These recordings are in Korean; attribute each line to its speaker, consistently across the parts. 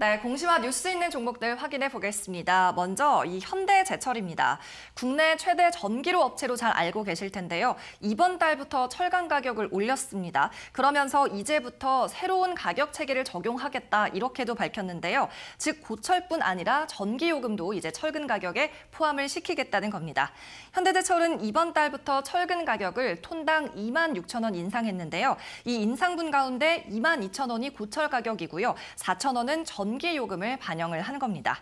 Speaker 1: 네, 공시와 뉴스 있는 종목들 확인해 보겠습니다. 먼저 이 현대제철입니다. 국내 최대 전기로 업체로 잘 알고 계실 텐데요. 이번 달부터 철강 가격을 올렸습니다. 그러면서 이제부터 새로운 가격 체계를 적용하겠다 이렇게도 밝혔는데요. 즉 고철뿐 아니라 전기요금도 이제 철근 가격에 포함을 시키겠다는 겁니다. 현대제철은 이번 달부터 철근 가격을 톤당 2만 6천 원 인상했는데요. 이 인상분 가운데 2만 2천 원이 고철 가격이고요. 4천 원은 전 전기 요금을 반영을 한 겁니다.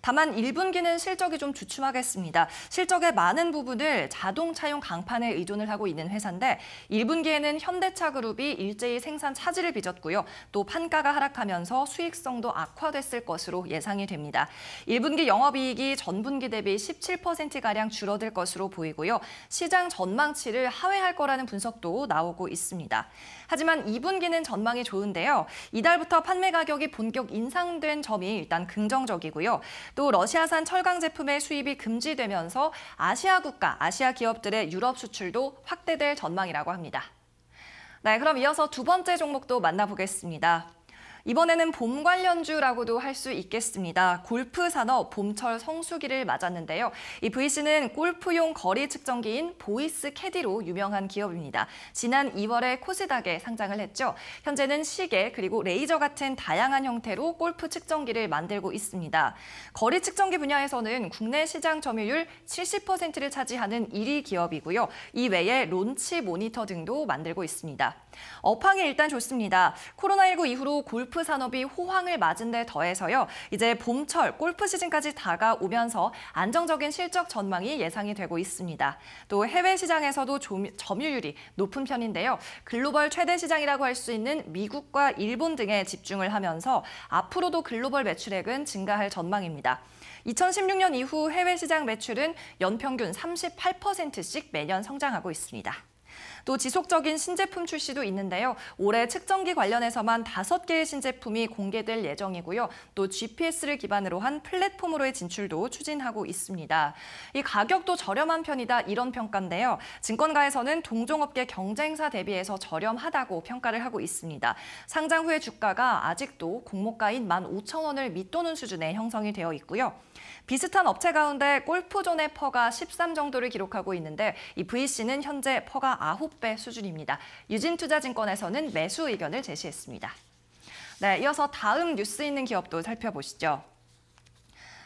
Speaker 1: 다만 1분기는 실적이 좀 주춤하겠습니다. 실적의 많은 부분을 자동차용 강판에 의존을 하고 있는 회사인데 1분기에는 현대차그룹이 일제히 생산 차질을 빚었고요. 또 판가가 하락하면서 수익성도 악화됐을 것으로 예상이 됩니다. 1분기 영업이익이 전분기 대비 17%가량 줄어들 것으로 보이고요. 시장 전망치를 하회할 거라는 분석도 나오고 있습니다. 하지만 2분기는 전망이 좋은데요. 이달부터 판매 가격이 본격 인상 향상된 점이 일단 긍정적이고요. 또 러시아산 철강 제품의 수입이 금지되면서 아시아 국가, 아시아 기업들의 유럽 수출도 확대될 전망이라고 합니다. 네, 그럼 이어서 두 번째 종목도 만나보겠습니다. 이번에는 봄 관련주라고도 할 수 있겠습니다. 골프 산업 봄철 성수기를 맞았는데요. 이 VC는 골프용 거리 측정기인 보이스 캐디로 유명한 기업입니다. 지난 2월에 코스닥에 상장을 했죠. 현재는 시계 그리고 레이저 같은 다양한 형태로 골프 측정기를 만들고 있습니다. 거리 측정기 분야에서는 국내 시장 점유율 70%를 차지하는 1위 기업이고요. 이 외에 론치 모니터 등도 만들고 있습니다. 업황이 일단 좋습니다. 코로나19 이후로 골프 산업이 호황을 맞은 데 더해서요. 이제 봄철 골프 시즌까지 다가오면서 안정적인 실적 전망이 예상이 되고 있습니다. 또 해외 시장에서도 점유율이 높은 편인데요. 글로벌 최대 시장이라고 할 수 있는 미국과 일본 등에 집중을 하면서 앞으로도 글로벌 매출액은 증가할 전망입니다. 2016년 이후 해외 시장 매출은 연평균 38%씩 매년 성장하고 있습니다. 또 지속적인 신제품 출시도 있는데요. 올해 측정기 관련해서만 다섯 개의 신제품이 공개될 예정이고요. 또 GPS를 기반으로 한 플랫폼으로의 진출도 추진하고 있습니다. 이 가격도 저렴한 편이다 이런 평가인데요. 증권가에서는 동종업계 경쟁사 대비해서 저렴하다고 평가를 하고 있습니다. 상장 후의 주가가 아직도 공모가인 15,000원을 밑도는 수준에 형성이 되어 있고요. 비슷한 업체 가운데 골프존의 퍼가 13 정도를 기록하고 있는데 이 VC는 현재 퍼가 9배 수준입니다. 유진투자증권에서는 매수 의견을 제시했습니다. 네, 이어서 다음 뉴스 있는 기업도 살펴보시죠.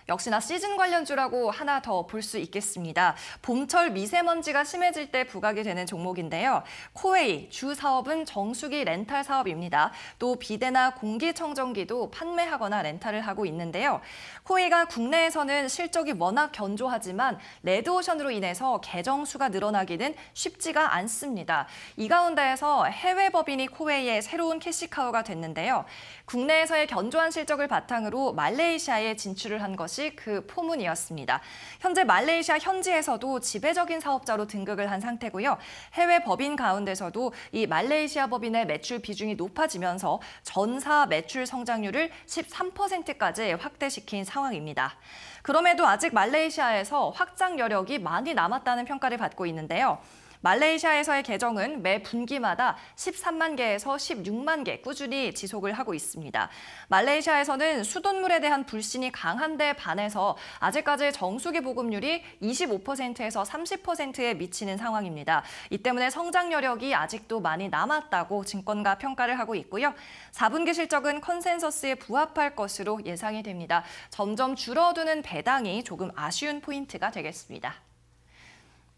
Speaker 1: 역시나 시즌 관련주라고 하나 더 볼 수 있겠습니다. 봄철 미세먼지가 심해질 때 부각이 되는 종목인데요. 코웨이 주 사업은 정수기 렌탈 사업입니다. 또 비대나 공기청정기도 판매하거나 렌탈을 하고 있는데요. 코웨이가 국내에서는 실적이 워낙 견조하지만 레드오션으로 인해서 개정수가 늘어나기는 쉽지가 않습니다. 이 가운데에서 해외 법인이 코웨이의 새로운 캐시카우가 됐는데요. 국내에서의 견조한 실적을 바탕으로 말레이시아에 진출을 한 것이 것이 그 포문이었습니다. 현재 말레이시아 현지에서도 지배적인 사업자로 등극을 한 상태고요. 해외 법인 가운데서도 이 말레이시아 법인의 매출 비중이 높아지면서 전사 매출 성장률을 13%까지 확대시킨 상황입니다. 그럼에도 아직 말레이시아에서 확장 여력이 많이 남았다는 평가를 받고 있는데요. 말레이시아에서의 계정은 매 분기마다 13만 개에서 16만 개 꾸준히 지속을 하고 있습니다. 말레이시아에서는 수돗물에 대한 불신이 강한데 반해서 아직까지 정수기 보급률이 25%에서 30%에 미치는 상황입니다. 이 때문에 성장 여력이 아직도 많이 남았다고 증권가 평가를 하고 있고요. 4분기 실적은 컨센서스에 부합할 것으로 예상이 됩니다. 점점 줄어드는 배당이 조금 아쉬운 포인트가 되겠습니다.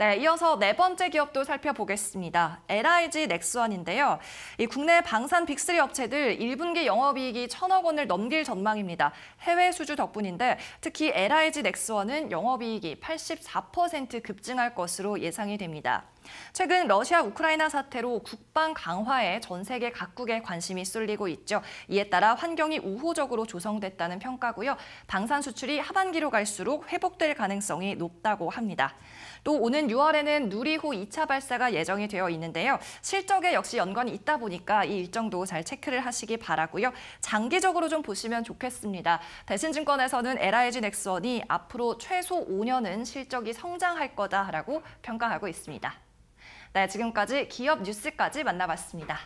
Speaker 1: 네, 이어서 네 번째 기업도 살펴보겠습니다. LIG 넥스원인데요. 이 국내 방산 빅3 업체들 1분기 영업이익이 천억 원을 넘길 전망입니다. 해외 수주 덕분인데 특히 LIG 넥스원은 영업이익이 84% 급증할 것으로 예상이 됩니다. 최근 러시아 우크라이나 사태로 국방 강화에 전 세계 각국의 관심이 쏠리고 있죠. 이에 따라 환경이 우호적으로 조성됐다는 평가고요. 방산 수출이 하반기로 갈수록 회복될 가능성이 높다고 합니다. 또 오는 6월에는 누리호 2차 발사가 예정이 되어 있는데요. 실적에 역시 연관이 있다 보니까 이 일정도 잘 체크를 하시기 바라고요. 장기적으로 좀 보시면 좋겠습니다. 대신증권에서는 LIG 넥스원이 앞으로 최소 5년은 실적이 성장할 거다라고 평가하고 있습니다. 네, 지금까지 기업 뉴스까지 만나봤습니다.